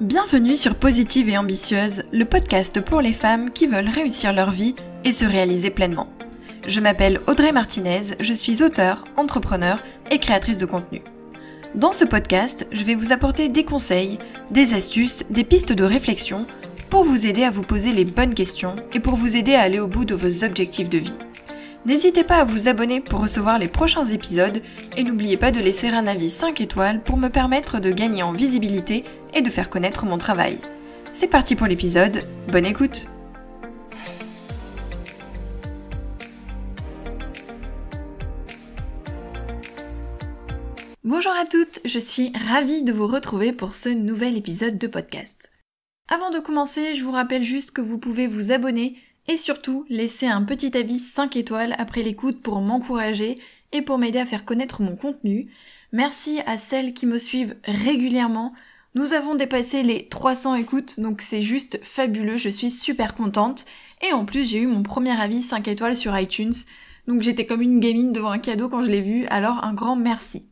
Bienvenue sur Positive et Ambitieuse, le podcast pour les femmes qui veulent réussir leur vie et se réaliser pleinement. Je m'appelle Audrey Martinez, je suis auteur, entrepreneur et créatrice de contenu. Dans ce podcast, je vais vous apporter des conseils, des astuces, des pistes de réflexion pour vous aider à vous poser les bonnes questions et pour vous aider à aller au bout de vos objectifs de vie. N'hésitez pas à vous abonner pour recevoir les prochains épisodes et n'oubliez pas de laisser un avis 5 étoiles pour me permettre de gagner en visibilité et de faire connaître mon travail. C'est parti pour l'épisode, bonne écoute Bonjour à toutes, je suis ravie de vous retrouver pour ce nouvel épisode de podcast. Avant de commencer, je vous rappelle juste que vous pouvez vous abonner et surtout laisser un petit avis 5 étoiles après l'écoute pour m'encourager et pour m'aider à faire connaître mon contenu. Merci à celles qui me suivent régulièrement nous avons dépassé les 300 écoutes, donc c'est juste fabuleux, je suis super contente. Et en plus, j'ai eu mon premier avis 5 étoiles sur iTunes, donc j'étais comme une gamine devant un cadeau quand je l'ai vu, alors un grand merci.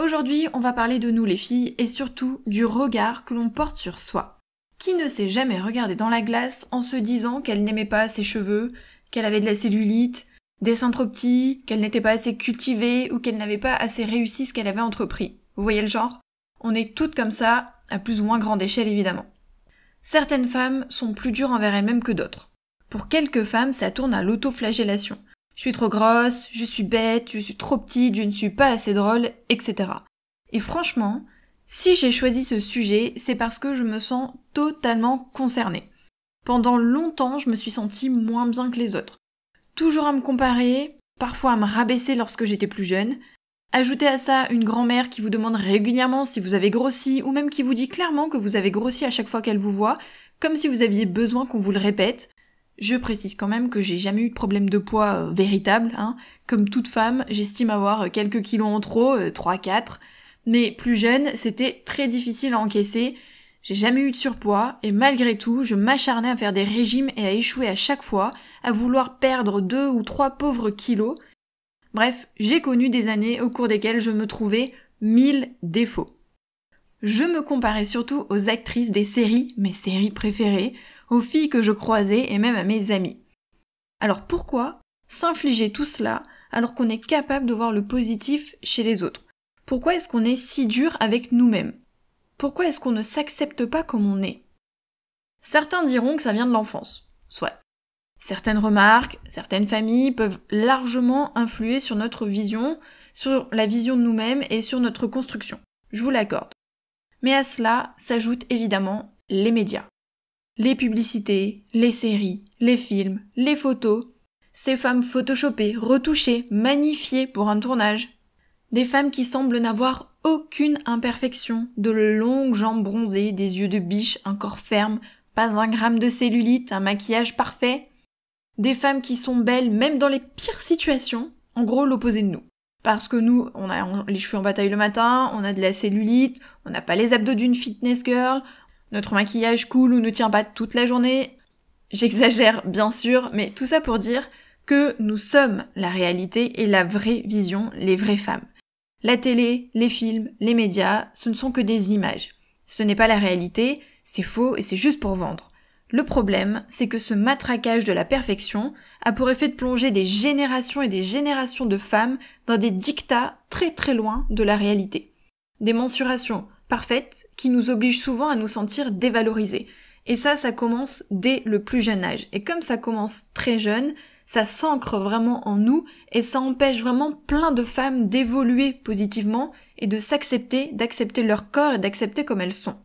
Aujourd'hui, on va parler de nous les filles et surtout du regard que l'on porte sur soi. Qui ne s'est jamais regardé dans la glace en se disant qu'elle n'aimait pas ses cheveux, qu'elle avait de la cellulite, des seins trop petits, qu'elle n'était pas assez cultivée ou qu'elle n'avait pas assez réussi ce qu'elle avait entrepris Vous voyez le genre on est toutes comme ça, à plus ou moins grande échelle évidemment. Certaines femmes sont plus dures envers elles-mêmes que d'autres. Pour quelques femmes, ça tourne à l'auto-flagellation. Je suis trop grosse, je suis bête, je suis trop petite, je ne suis pas assez drôle, etc. Et franchement, si j'ai choisi ce sujet, c'est parce que je me sens totalement concernée. Pendant longtemps, je me suis sentie moins bien que les autres. Toujours à me comparer, parfois à me rabaisser lorsque j'étais plus jeune, Ajoutez à ça une grand-mère qui vous demande régulièrement si vous avez grossi ou même qui vous dit clairement que vous avez grossi à chaque fois qu'elle vous voit, comme si vous aviez besoin qu'on vous le répète. Je précise quand même que j'ai jamais eu de problème de poids euh, véritable, hein. Comme toute femme, j'estime avoir euh, quelques kilos en trop, 3-4. Euh, Mais plus jeune, c'était très difficile à encaisser. J'ai jamais eu de surpoids et malgré tout, je m'acharnais à faire des régimes et à échouer à chaque fois, à vouloir perdre deux ou trois pauvres kilos Bref, j'ai connu des années au cours desquelles je me trouvais mille défauts. Je me comparais surtout aux actrices des séries, mes séries préférées, aux filles que je croisais et même à mes amis. Alors pourquoi s'infliger tout cela alors qu'on est capable de voir le positif chez les autres Pourquoi est-ce qu'on est si dur avec nous-mêmes Pourquoi est-ce qu'on ne s'accepte pas comme on est Certains diront que ça vient de l'enfance. Soit. Certaines remarques, certaines familles peuvent largement influer sur notre vision, sur la vision de nous-mêmes et sur notre construction. Je vous l'accorde. Mais à cela s'ajoutent évidemment les médias. Les publicités, les séries, les films, les photos, ces femmes photoshopées, retouchées, magnifiées pour un tournage. Des femmes qui semblent n'avoir aucune imperfection, de longues jambes bronzées, des yeux de biche, un corps ferme, pas un gramme de cellulite, un maquillage parfait, des femmes qui sont belles même dans les pires situations, en gros l'opposé de nous. Parce que nous, on a les cheveux en bataille le matin, on a de la cellulite, on n'a pas les abdos d'une fitness girl, notre maquillage coule ou ne tient pas toute la journée. J'exagère bien sûr, mais tout ça pour dire que nous sommes la réalité et la vraie vision, les vraies femmes. La télé, les films, les médias, ce ne sont que des images. Ce n'est pas la réalité, c'est faux et c'est juste pour vendre. Le problème, c'est que ce matraquage de la perfection a pour effet de plonger des générations et des générations de femmes dans des dictats très très loin de la réalité. Des mensurations parfaites qui nous obligent souvent à nous sentir dévalorisés. Et ça, ça commence dès le plus jeune âge. Et comme ça commence très jeune, ça s'ancre vraiment en nous et ça empêche vraiment plein de femmes d'évoluer positivement et de s'accepter, d'accepter leur corps et d'accepter comme elles sont.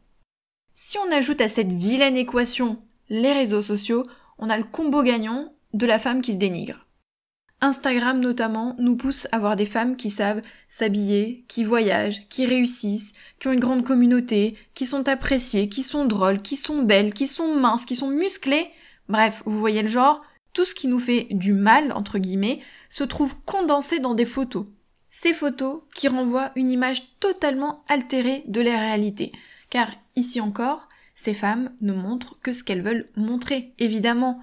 Si on ajoute à cette vilaine équation les réseaux sociaux, on a le combo gagnant de la femme qui se dénigre. Instagram notamment nous pousse à voir des femmes qui savent s'habiller, qui voyagent, qui réussissent, qui ont une grande communauté, qui sont appréciées, qui sont drôles, qui sont belles, qui sont minces, qui sont musclées. Bref, vous voyez le genre, tout ce qui nous fait du mal, entre guillemets, se trouve condensé dans des photos. Ces photos qui renvoient une image totalement altérée de la réalité. Car ici encore, ces femmes ne montrent que ce qu'elles veulent montrer, évidemment.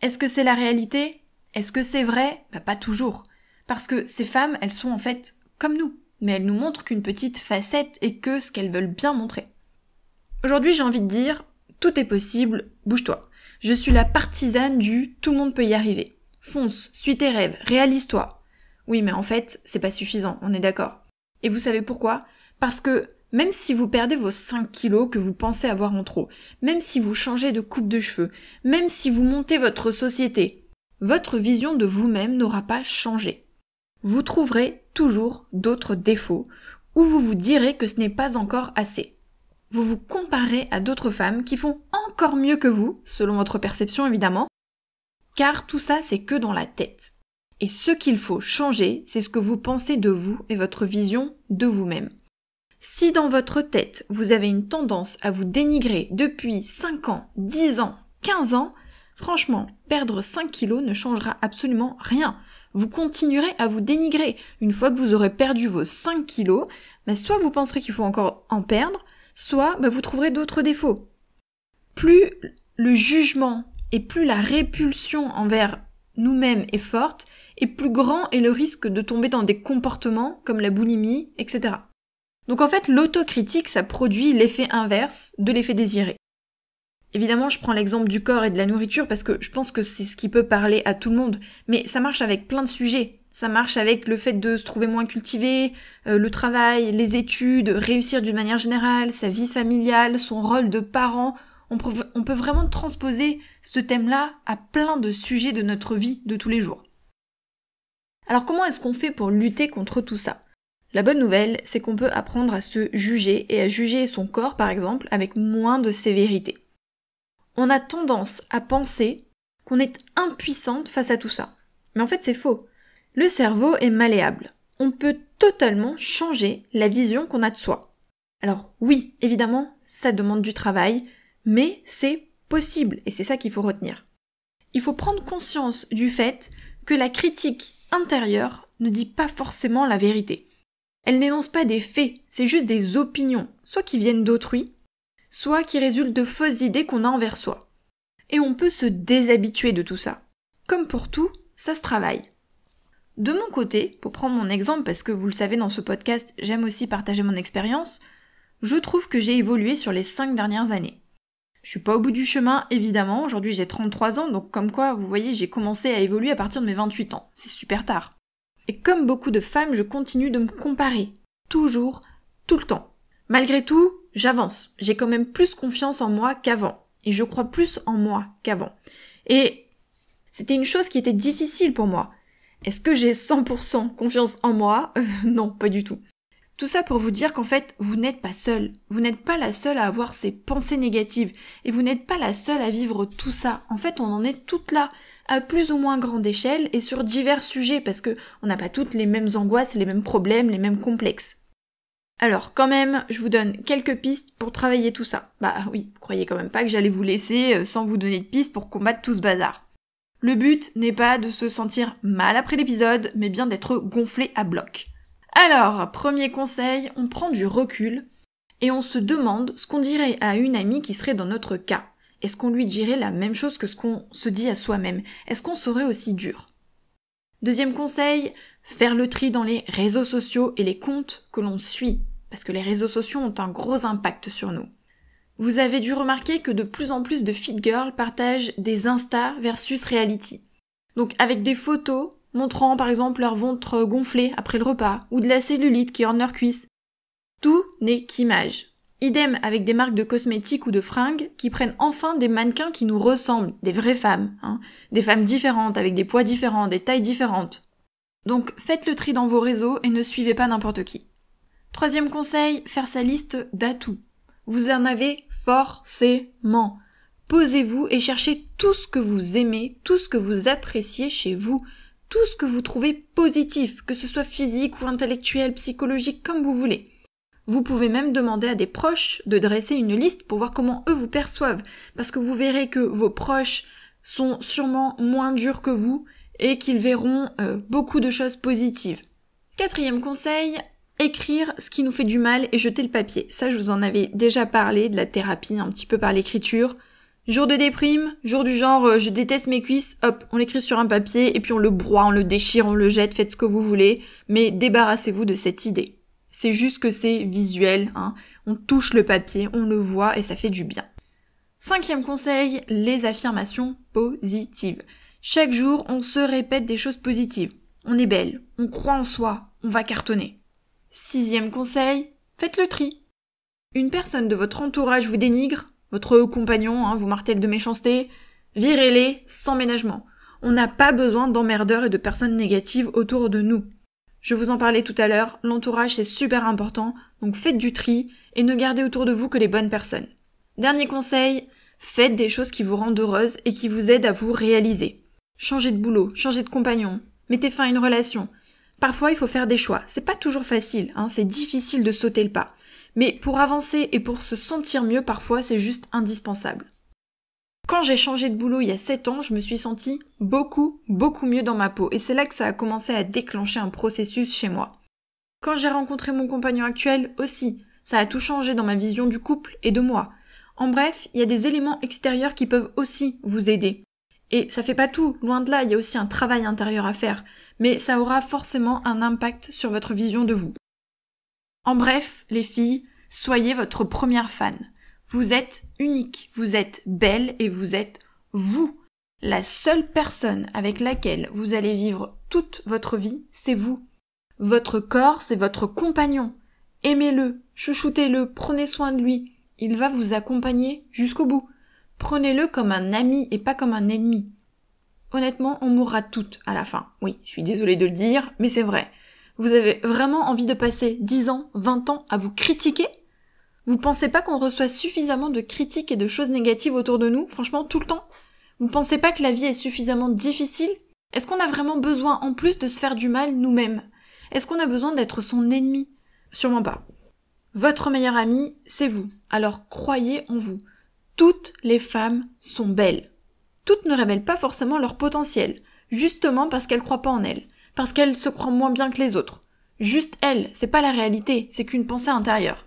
Est-ce que c'est la réalité Est-ce que c'est vrai bah, Pas toujours. Parce que ces femmes, elles sont en fait comme nous, mais elles nous montrent qu'une petite facette et que ce qu'elles veulent bien montrer. Aujourd'hui, j'ai envie de dire, tout est possible, bouge-toi. Je suis la partisane du tout le monde peut y arriver. Fonce, suis tes rêves, réalise-toi. Oui, mais en fait, c'est pas suffisant, on est d'accord. Et vous savez pourquoi Parce que même si vous perdez vos 5 kilos que vous pensez avoir en trop, même si vous changez de coupe de cheveux, même si vous montez votre société, votre vision de vous-même n'aura pas changé. Vous trouverez toujours d'autres défauts ou vous vous direz que ce n'est pas encore assez. Vous vous comparez à d'autres femmes qui font encore mieux que vous, selon votre perception évidemment, car tout ça c'est que dans la tête. Et ce qu'il faut changer, c'est ce que vous pensez de vous et votre vision de vous-même. Si dans votre tête, vous avez une tendance à vous dénigrer depuis 5 ans, 10 ans, 15 ans, franchement, perdre 5 kilos ne changera absolument rien. Vous continuerez à vous dénigrer. Une fois que vous aurez perdu vos 5 kilos, bah, soit vous penserez qu'il faut encore en perdre, soit bah, vous trouverez d'autres défauts. Plus le jugement et plus la répulsion envers nous-mêmes est forte, et plus grand est le risque de tomber dans des comportements comme la boulimie, etc. Donc en fait, l'autocritique, ça produit l'effet inverse de l'effet désiré. Évidemment, je prends l'exemple du corps et de la nourriture parce que je pense que c'est ce qui peut parler à tout le monde, mais ça marche avec plein de sujets. Ça marche avec le fait de se trouver moins cultivé, euh, le travail, les études, réussir d'une manière générale, sa vie familiale, son rôle de parent. on peut vraiment transposer ce thème-là à plein de sujets de notre vie de tous les jours. Alors comment est-ce qu'on fait pour lutter contre tout ça la bonne nouvelle, c'est qu'on peut apprendre à se juger et à juger son corps, par exemple, avec moins de sévérité. On a tendance à penser qu'on est impuissante face à tout ça. Mais en fait, c'est faux. Le cerveau est malléable. On peut totalement changer la vision qu'on a de soi. Alors oui, évidemment, ça demande du travail, mais c'est possible et c'est ça qu'il faut retenir. Il faut prendre conscience du fait que la critique intérieure ne dit pas forcément la vérité. Elle n'énonce pas des faits, c'est juste des opinions, soit qui viennent d'autrui, soit qui résultent de fausses idées qu'on a envers soi. Et on peut se déshabituer de tout ça. Comme pour tout, ça se travaille. De mon côté, pour prendre mon exemple, parce que vous le savez dans ce podcast, j'aime aussi partager mon expérience, je trouve que j'ai évolué sur les 5 dernières années. Je suis pas au bout du chemin, évidemment, aujourd'hui j'ai 33 ans, donc comme quoi, vous voyez, j'ai commencé à évoluer à partir de mes 28 ans. C'est super tard. Et comme beaucoup de femmes, je continue de me comparer. Toujours, tout le temps. Malgré tout, j'avance. J'ai quand même plus confiance en moi qu'avant. Et je crois plus en moi qu'avant. Et c'était une chose qui était difficile pour moi. Est-ce que j'ai 100% confiance en moi Non, pas du tout. Tout ça pour vous dire qu'en fait, vous n'êtes pas seule. Vous n'êtes pas la seule à avoir ces pensées négatives. Et vous n'êtes pas la seule à vivre tout ça. En fait, on en est toutes là à plus ou moins grande échelle et sur divers sujets parce que on n'a pas toutes les mêmes angoisses, les mêmes problèmes, les mêmes complexes. Alors quand même, je vous donne quelques pistes pour travailler tout ça. Bah oui, vous croyez quand même pas que j'allais vous laisser euh, sans vous donner de pistes pour combattre tout ce bazar. Le but n'est pas de se sentir mal après l'épisode, mais bien d'être gonflé à bloc. Alors, premier conseil, on prend du recul et on se demande ce qu'on dirait à une amie qui serait dans notre cas est-ce qu'on lui dirait la même chose que ce qu'on se dit à soi-même Est-ce qu'on serait aussi dur Deuxième conseil, faire le tri dans les réseaux sociaux et les comptes que l'on suit, parce que les réseaux sociaux ont un gros impact sur nous. Vous avez dû remarquer que de plus en plus de fit girls partagent des Insta versus reality. Donc avec des photos montrant par exemple leur ventre gonflé après le repas ou de la cellulite qui orne leur cuisse. Tout n'est qu'image. Idem avec des marques de cosmétiques ou de fringues qui prennent enfin des mannequins qui nous ressemblent, des vraies femmes, hein. des femmes différentes, avec des poids différents, des tailles différentes. Donc faites le tri dans vos réseaux et ne suivez pas n'importe qui. Troisième conseil, faire sa liste d'atouts. Vous en avez forcément. Posez-vous et cherchez tout ce que vous aimez, tout ce que vous appréciez chez vous, tout ce que vous trouvez positif, que ce soit physique ou intellectuel, psychologique, comme vous voulez. Vous pouvez même demander à des proches de dresser une liste pour voir comment eux vous perçoivent, parce que vous verrez que vos proches sont sûrement moins durs que vous et qu'ils verront euh, beaucoup de choses positives. Quatrième conseil, écrire ce qui nous fait du mal et jeter le papier. Ça, je vous en avais déjà parlé de la thérapie un petit peu par l'écriture. Jour de déprime, jour du genre euh, je déteste mes cuisses, hop, on l'écrit sur un papier et puis on le broie, on le déchire, on le jette, faites ce que vous voulez, mais débarrassez-vous de cette idée. C'est juste que c'est visuel, hein. on touche le papier, on le voit et ça fait du bien. Cinquième conseil, les affirmations positives. Chaque jour, on se répète des choses positives. On est belle, on croit en soi, on va cartonner. Sixième conseil, faites le tri. Une personne de votre entourage vous dénigre, votre compagnon hein, vous martèle de méchanceté, virez-les sans ménagement. On n'a pas besoin d'emmerdeurs et de personnes négatives autour de nous. Je vous en parlais tout à l'heure, l'entourage c'est super important, donc faites du tri et ne gardez autour de vous que les bonnes personnes. Dernier conseil, faites des choses qui vous rendent heureuse et qui vous aident à vous réaliser. Changez de boulot, changez de compagnon, mettez fin à une relation. Parfois il faut faire des choix, c'est pas toujours facile, hein, c'est difficile de sauter le pas. Mais pour avancer et pour se sentir mieux parfois c'est juste indispensable quand j'ai changé de boulot il y a 7 ans, je me suis sentie beaucoup, beaucoup mieux dans ma peau. Et c'est là que ça a commencé à déclencher un processus chez moi. Quand j'ai rencontré mon compagnon actuel aussi, ça a tout changé dans ma vision du couple et de moi. En bref, il y a des éléments extérieurs qui peuvent aussi vous aider. Et ça fait pas tout, loin de là, il y a aussi un travail intérieur à faire, mais ça aura forcément un impact sur votre vision de vous. En bref, les filles, soyez votre première fan. Vous êtes unique, vous êtes belle et vous êtes vous. La seule personne avec laquelle vous allez vivre toute votre vie, c'est vous. Votre corps, c'est votre compagnon. Aimez-le, chouchoutez-le, prenez soin de lui. Il va vous accompagner jusqu'au bout. Prenez-le comme un ami et pas comme un ennemi. Honnêtement, on mourra toutes à la fin. Oui, je suis désolée de le dire, mais c'est vrai. Vous avez vraiment envie de passer 10 ans, 20 ans à vous critiquer vous pensez pas qu'on reçoit suffisamment de critiques et de choses négatives autour de nous, franchement, tout le temps Vous pensez pas que la vie est suffisamment difficile Est-ce qu'on a vraiment besoin en plus de se faire du mal nous-mêmes Est-ce qu'on a besoin d'être son ennemi Sûrement pas. Votre meilleur ami, c'est vous. Alors croyez en vous. Toutes les femmes sont belles. Toutes ne révèlent pas forcément leur potentiel, justement parce qu'elles croient pas en elles, parce qu'elles se croient moins bien que les autres. Juste elles, c'est pas la réalité, c'est qu'une pensée intérieure.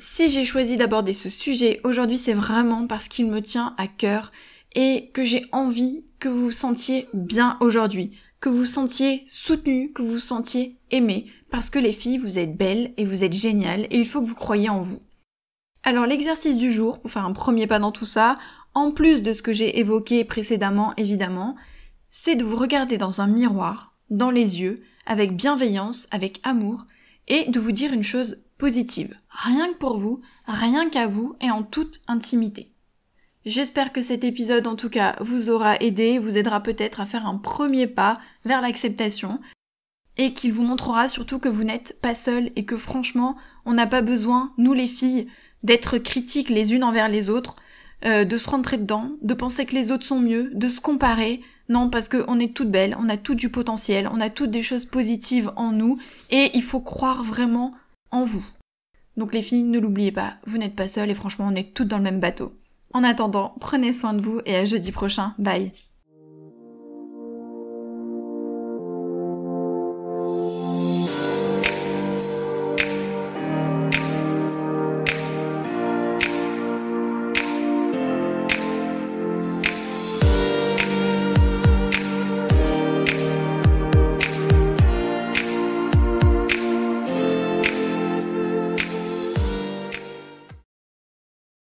Si j'ai choisi d'aborder ce sujet aujourd'hui, c'est vraiment parce qu'il me tient à cœur et que j'ai envie que vous vous sentiez bien aujourd'hui, que vous vous sentiez soutenu, que vous vous sentiez aimé, parce que les filles, vous êtes belles et vous êtes géniales et il faut que vous croyiez en vous. Alors l'exercice du jour, pour faire un premier pas dans tout ça, en plus de ce que j'ai évoqué précédemment évidemment, c'est de vous regarder dans un miroir, dans les yeux, avec bienveillance, avec amour, et de vous dire une chose positive, rien que pour vous, rien qu'à vous et en toute intimité. J'espère que cet épisode en tout cas vous aura aidé, vous aidera peut-être à faire un premier pas vers l'acceptation et qu'il vous montrera surtout que vous n'êtes pas seul et que franchement on n'a pas besoin, nous les filles, d'être critiques les unes envers les autres, euh, de se rentrer dedans, de penser que les autres sont mieux, de se comparer. Non, parce qu'on est toutes belles, on a tout du potentiel, on a toutes des choses positives en nous, et il faut croire vraiment en vous. Donc les filles, ne l'oubliez pas, vous n'êtes pas seules et franchement on est toutes dans le même bateau. En attendant, prenez soin de vous et à jeudi prochain, bye